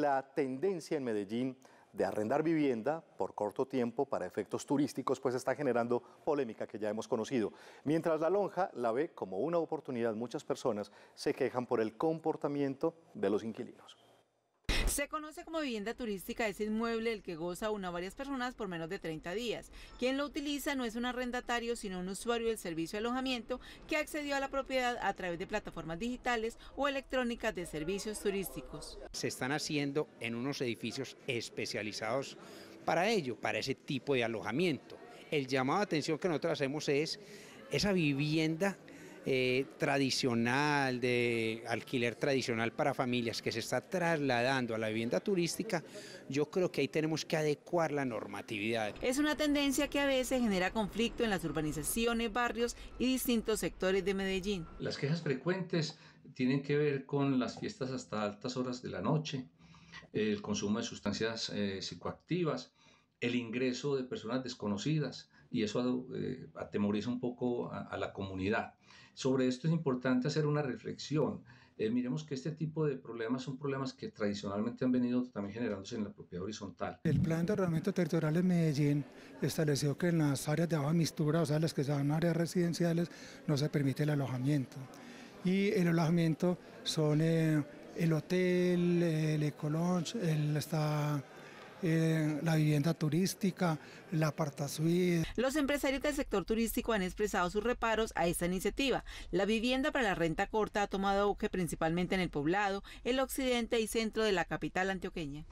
la tendencia en Medellín de arrendar vivienda por corto tiempo para efectos turísticos, pues está generando polémica que ya hemos conocido. Mientras la lonja la ve como una oportunidad, muchas personas se quejan por el comportamiento de los inquilinos. Se conoce como vivienda turística ese inmueble el que goza una o varias personas por menos de 30 días. Quien lo utiliza no es un arrendatario, sino un usuario del servicio de alojamiento que accedió a la propiedad a través de plataformas digitales o electrónicas de servicios turísticos. Se están haciendo en unos edificios especializados para ello, para ese tipo de alojamiento. El llamado de atención que nosotros hacemos es esa vivienda eh, tradicional, de alquiler tradicional para familias que se está trasladando a la vivienda turística, yo creo que ahí tenemos que adecuar la normatividad. Es una tendencia que a veces genera conflicto en las urbanizaciones, barrios y distintos sectores de Medellín. Las quejas frecuentes tienen que ver con las fiestas hasta altas horas de la noche, el consumo de sustancias eh, psicoactivas, el ingreso de personas desconocidas y eso eh, atemoriza un poco a la comunidad. Sobre esto es importante hacer una reflexión. Eh, miremos que este tipo de problemas son problemas que tradicionalmente han venido también generándose en la propiedad horizontal. El plan de ordenamiento territorial de Medellín estableció que en las áreas de agua mistura, o sea, las que son áreas residenciales, no se permite el alojamiento. Y el alojamiento son eh, el hotel, el ecolodge, el, está eh, la vivienda turística, la apartasuite. Los empresarios del sector turístico han expresado sus reparos a esta iniciativa. La vivienda para la renta corta ha tomado auge principalmente en el poblado, el occidente y centro de la capital antioqueña.